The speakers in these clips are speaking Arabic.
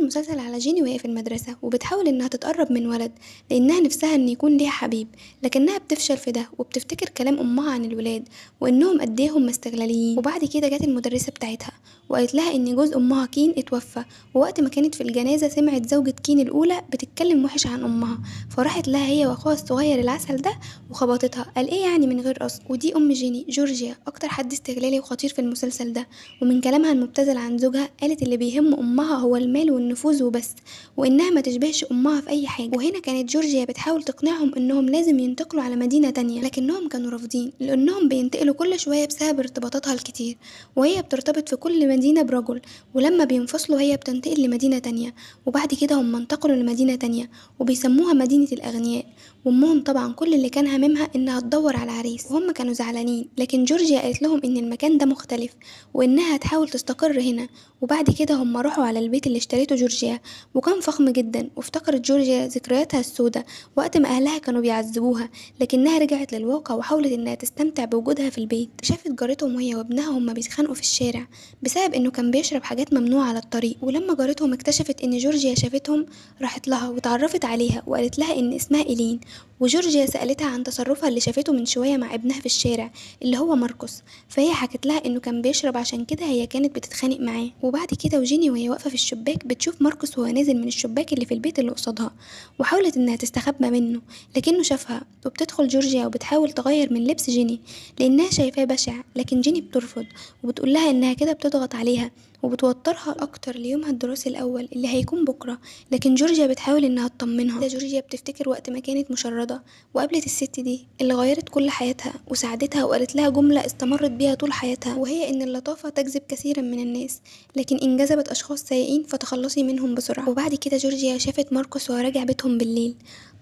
المسلسل على جيني وهي في المدرسة وبتحاول إنها تتقرب من ولد لأنها نفسها إن يكون ليها حبيب لكنها بتفشل في ده وبتفتكر كلام أمها عن الولاد وإنهم قد إيه هما استغلاليين وبعد كده جت المدرسة بتاعتها وقالت لها إن جوز أمها كين اتوفى ووقت ما كانت في الجنازة سمعت زوجة كين الأولى بتتكلم وحش عن أمها فراحت لها هي وأخوها الصغير العسل ده وخبطتها قال إيه يعني من غير قصد ودي أم جيني جورجيا أكتر حد استغلالي وخطير في المسلسل ده ومن كلامها المبتذل عن زوجها قالت اللي بيهم أمها هو المال النفوذ وبس وإنها ما تشبهش أمها في أي حاجة وهنا كانت جورجيا بتحاول تقنعهم إنهم لازم ينتقلوا على مدينة تانية لكنهم كانوا رافضين لأنهم بينتقلوا كل شوية بسبب ارتباطاتها الكتير وهي بترتبط في كل مدينة برجل ولما بينفصلوا هي بتنتقل لمدينة تانية وبعد كده هم انتقلوا لمدينة تانية وبيسموها مدينة الأغنياء وامهم طبعا كل اللي كان هاممها انها تدور على عريس وهم كانوا زعلانين لكن جورجيا قالت لهم ان المكان ده مختلف وانها تحاول تستقر هنا وبعد كده هم راحوا على البيت اللي اشتريته جورجيا وكان فخم جدا وافتكرت جورجيا ذكرياتها السوداء وقت ما اهلها كانوا بيعذبوها لكنها رجعت للواقع وحاولت انها تستمتع بوجودها في البيت شافت جارتهم وهي وابنها هما بيتخانقوا في الشارع بسبب انه كان بيشرب حاجات ممنوعه على الطريق ولما جارتهم اكتشفت ان جورجيا شافتهم راحت لها وتعرفت عليها وقالت لها ان اسمها ايلين وجورجيا سألتها عن تصرفها اللي شافته من شوية مع ابنها في الشارع اللي هو ماركوس فهي حكت لها انه كان بيشرب عشان كده هي كانت بتتخانق معاه وبعد كده وجيني وهي واقفة في الشباك بتشوف ماركوس وهو نازل من الشباك اللي في البيت اللي قصادها وحاولت انها تستخبى منه لكنه شافها وبتدخل جورجيا وبتحاول تغير من لبس جيني لانها شايفاه بشع لكن جيني بترفض وبتقول لها انها كده بتضغط عليها وبتوترها أكتر ليومها الدراسي الأول اللي هيكون بكرة لكن جورجيا بتحاول إنها تطمنها ده جورجيا بتفتكر وقت ما كانت مشردة وقابلت الست دي اللي غيرت كل حياتها وساعدتها وقالت لها جملة استمرت بيها طول حياتها وهي إن اللطافة تجذب كثيرا من الناس لكن إن جذبت أشخاص سيئين فتخلصي منهم بسرعة وبعد كده جورجيا شافت ماركوس وهو راجع بيتهم بالليل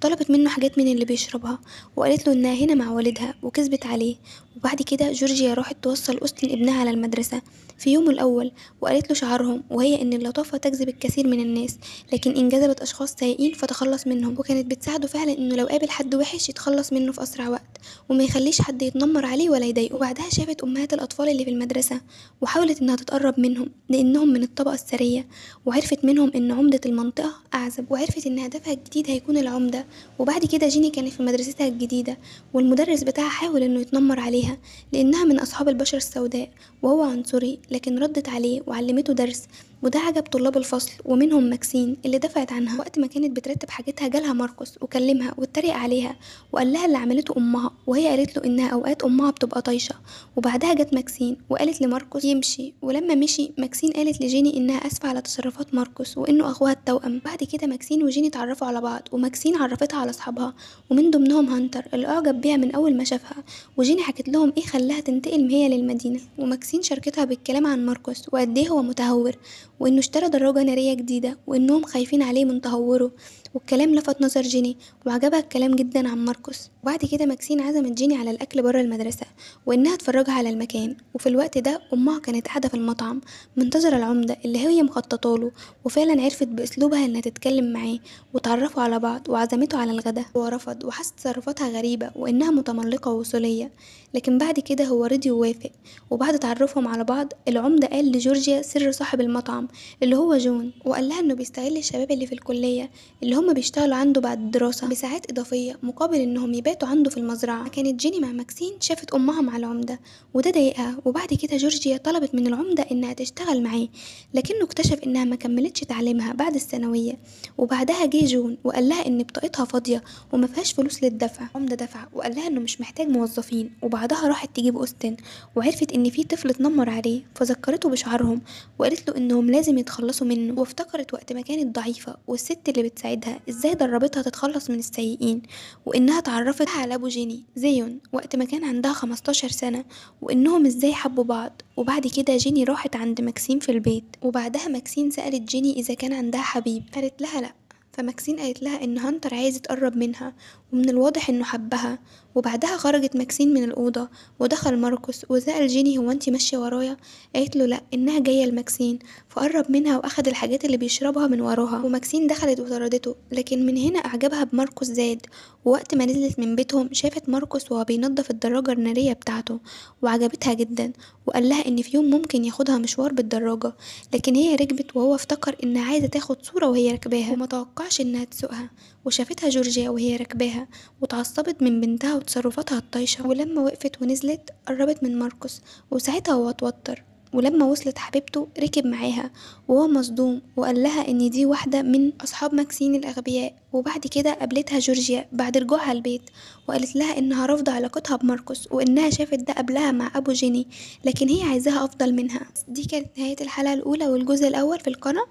طلبت منه حاجات من اللي بيشربها وقالت له إنها هنا مع والدها وكذبت عليه وبعد كده جورجيا راحت توصل أوستن ابنها على المدرسة في يومه الأول وقالت له شعارهم وهي إن اللطافة تجذب الكثير من الناس لكن انجذبت أشخاص سيئين فتخلص منهم وكانت بتساعده فعلا إنه لو قابل حد وحش يتخلص منه في أسرع وقت وما يخليش حد يتنمر عليه ولا يضايقه وبعدها شافت امهات الاطفال اللي في المدرسه وحاولت انها تتقرب منهم لانهم من الطبقه الثريه وعرفت منهم ان عمده المنطقه اعزب وعرفت ان هدفها الجديد هيكون العمده وبعد كده جيني كانت في مدرستها الجديده والمدرس بتاعها حاول انه يتنمر عليها لانها من اصحاب البشره السوداء وهو عنصري لكن ردت عليه وعلمته درس وده عجب طلاب الفصل ومنهم ماكسين اللي دفعت عنها وقت ما كانت بترتب حاجتها جالها ماركوس وكلمها واتريق عليها وقال لها اللي عملته امها وهي قالت له انها اوقات امها بتبقى طايشه وبعدها جت ماكسين وقالت لماركوس يمشي ولما مشي ماكسين قالت لجيني انها اسفه على تصرفات ماركوس وانه اخوها التوأم بعد كده ماكسين وجيني اتعرفوا على بعض وماكسين عرفتها على اصحابها ومن ضمنهم هانتر اللي اعجب بيها من اول ما شافها وجيني حكت لهم ايه خلاها تنتقل هي للمدينه وماكسين شاركتها بالكلام عن ماركوس وقد ايه هو متهور وإنه اشترى دراجة نارية جديدة وإنهم خايفين عليه من تهوره والكلام لفت نظر جيني وعجبها الكلام جدا عن ماركوس وبعد كده ماكسين عزمت جيني على الأكل بره المدرسة وإنها تفرجها على المكان وفي الوقت ده أمها كانت قاعدة في المطعم منتظرة العمدة اللي هي مخططة له وفعلا عرفت بأسلوبها إنها تتكلم معاه وتعرفوا على بعض وعزمته على الغدا هو رفض وحس تصرفاتها غريبة وإنها متملقة ووصولية لكن بعد كده هو رضي ووافق وبعد تعرفهم على بعض العمدة قال لجورجيا سر صاحب المطعم اللي هو جون وقال لها إنه بيستغل الشباب اللي في الكلية اللي هم هما بيشتغلوا عنده بعد الدراسة بساعات إضافية مقابل إنهم يباتوا عنده في المزرعة كانت جيني مع ماكسين شافت أمها مع العمدة وده ضايقها وبعد كده جورجيا طلبت من العمدة إنها تشتغل معاه لكنه اكتشف إنها ما كملتش تعليمها بعد الثانوية وبعدها جه جون وقال لها إن بطاقتها فاضية وما فيهاش فلوس للدفع عمدة دفع وقال لها إنه مش محتاج موظفين وبعدها راحت تجيب أوستن وعرفت إن في طفل اتنمر عليه فذكرته بشعرهم وقالت له إنهم لازم يتخلصوا منه وافتكرت وقت ما كانت ضعيفة والست اللي بتساعدها ازاي دربتها تتخلص من السيئين وانها اتعرفت على ابو جيني زيون وقت ما كان عندها 15 سنة وانهم ازاي حبوا بعض وبعد كده جيني راحت عند ماكسين في البيت وبعدها ماكسين سألت جيني اذا كان عندها حبيب قالت لها لأ فماكسين قالت لها ان هانتر عايز يتقرب منها ومن الواضح انه حبها وبعدها خرجت ماكسين من الاوضه ودخل ماركوس وسال جيني هو انت ماشيه ورايا قالت له لا انها جايه لماكسين فقرب منها واخد الحاجات اللي بيشربها من وراها وماكسين دخلت وطردته لكن من هنا اعجبها بماركوس زاد ووقت ما نزلت من بيتهم شافت ماركوس وهو بينظف الدراجه الناريه بتاعته وعجبتها جدا وقال لها ان في يوم ممكن ياخدها مشوار بالدراجه لكن هي ركبت وهو افتكر انها عايزه تاخد صوره وهي راكباها ومتوقعش انها تسوقها وشافتها جورجيا وهي راكباها واتعصبت من بنتها وتصرفاتها الطايشه ولما وقفت ونزلت قربت من ماركوس وساعتها هو اتوتر ولما وصلت حبيبته ركب معاها وهو مصدوم وقال لها ان دي واحدة من اصحاب ماكسين الاغبياء وبعد كده قابلتها جورجيا بعد رجوعها البيت وقالت لها انها رافضة علاقتها بماركوس وانها شافت ده قبلها مع ابو جيني لكن هي عايزاها افضل منها دي كانت نهاية الحلقة الاولى والجزء الاول في القناة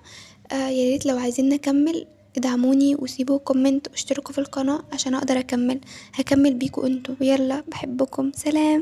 آه ياريت لو عايزين نكمل ادعموني وسيبوا كومنت واشتركوا في القناة عشان اقدر اكمل هكمل بيكوا انتوا يلا بحبكم سلام